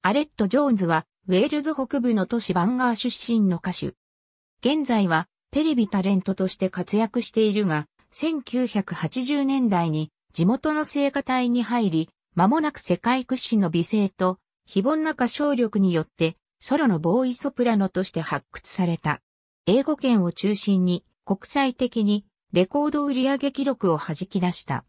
アレット・ジョーンズは、ウェールズ北部の都市バンガー出身の歌手。現在は、テレビタレントとして活躍しているが、1980年代に地元の聖歌隊に入り、間もなく世界屈指の美声と、非凡な歌唱力によって、ソロのボーイソプラノとして発掘された。英語圏を中心に、国際的に、レコード売上記録を弾き出した。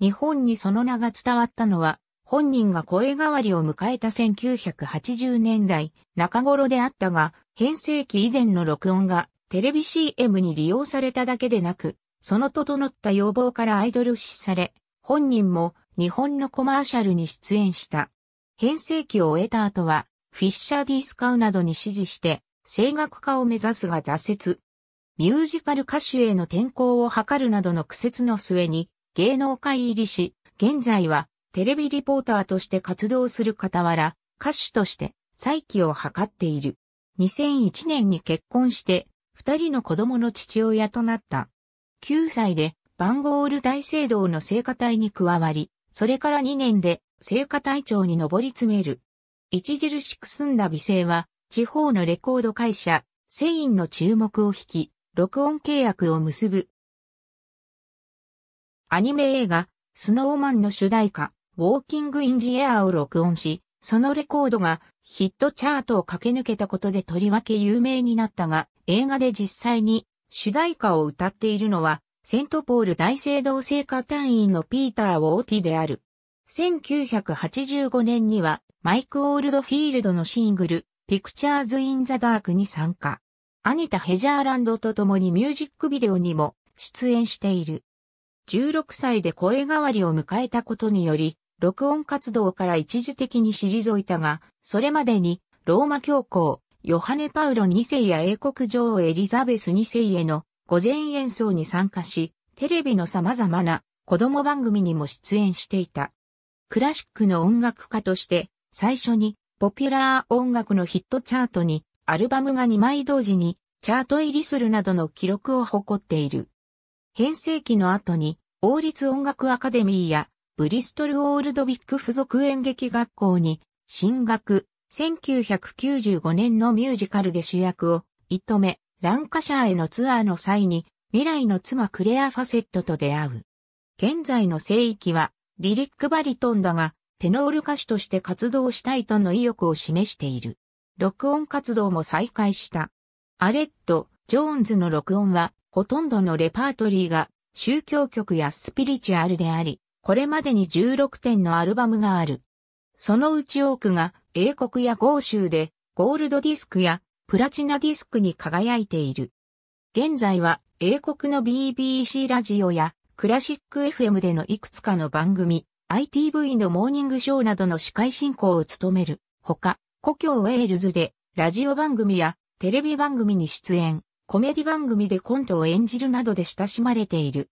日本にその名が伝わったのは、本人が声変わりを迎えた1980年代中頃であったが、編成期以前の録音がテレビ CM に利用されただけでなく、その整った要望からアイドル視され、本人も日本のコマーシャルに出演した。編成期を終えた後は、フィッシャー・ディスカウなどに支持して、声楽家を目指すが挫折。ミュージカル歌手への転向を図るなどの苦節の末に、芸能界入りし、現在はテレビリポーターとして活動する傍ら、歌手として再起を図っている。2001年に結婚して、二人の子供の父親となった。9歳で、バンゴール大聖堂の聖歌隊に加わり、それから2年で聖歌隊長に上り詰める。著しく澄んだ美声は、地方のレコード会社、セインの注目を引き、録音契約を結ぶ。アニメ映画、スノーマンの主題歌、ウォーキング・イン・ジ・エアを録音し、そのレコードがヒットチャートを駆け抜けたことでとりわけ有名になったが、映画で実際に主題歌を歌っているのは、セントポール大聖堂聖歌単位のピーター・ウォーティである。1985年には、マイク・オールドフィールドのシングル、ピクチャーズ・イン・ザ・ダークに参加。アニタ・ヘジャーランドと共にミュージックビデオにも出演している。16歳で声変わりを迎えたことにより、録音活動から一時的に退いたが、それまでに、ローマ教皇、ヨハネ・パウロ2世や英国女王エリザベス2世への御前演奏に参加し、テレビの様々な子供番組にも出演していた。クラシックの音楽家として、最初にポピュラー音楽のヒットチャートに、アルバムが2枚同時にチャート入りするなどの記録を誇っている。編成期の後に、王立音楽アカデミーやブリストル・オールドビック附属演劇学校に進学、1995年のミュージカルで主役を、射止め、ランカシャーへのツアーの際に、未来の妻クレア・ファセットと出会う。現在の聖域は、リリック・バリトンだが、テノール歌手として活動したいとの意欲を示している。録音活動も再開した。アレット・ジョーンズの録音は、ほとんどのレパートリーが宗教曲やスピリチュアルであり、これまでに16点のアルバムがある。そのうち多くが英国や豪州でゴールドディスクやプラチナディスクに輝いている。現在は英国の BBC ラジオやクラシック FM でのいくつかの番組、ITV のモーニングショーなどの司会進行を務める。ほか、故郷ウェールズでラジオ番組やテレビ番組に出演、コメディ番組でコントを演じるなどで親しまれている。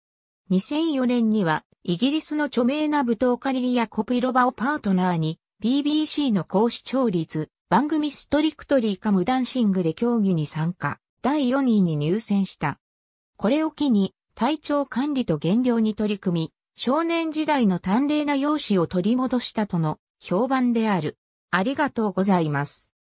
2004年にはイギリスの著名な舞踏家リリア・コピロバをパートナーに、BBC の高視聴率、番組ストリクトリーカムダンシングで競技に参加、第4位に入選した。これを機に、体調管理と減量に取り組み、少年時代の短麗な容姿を取り戻したとの評判である。ありがとうございます。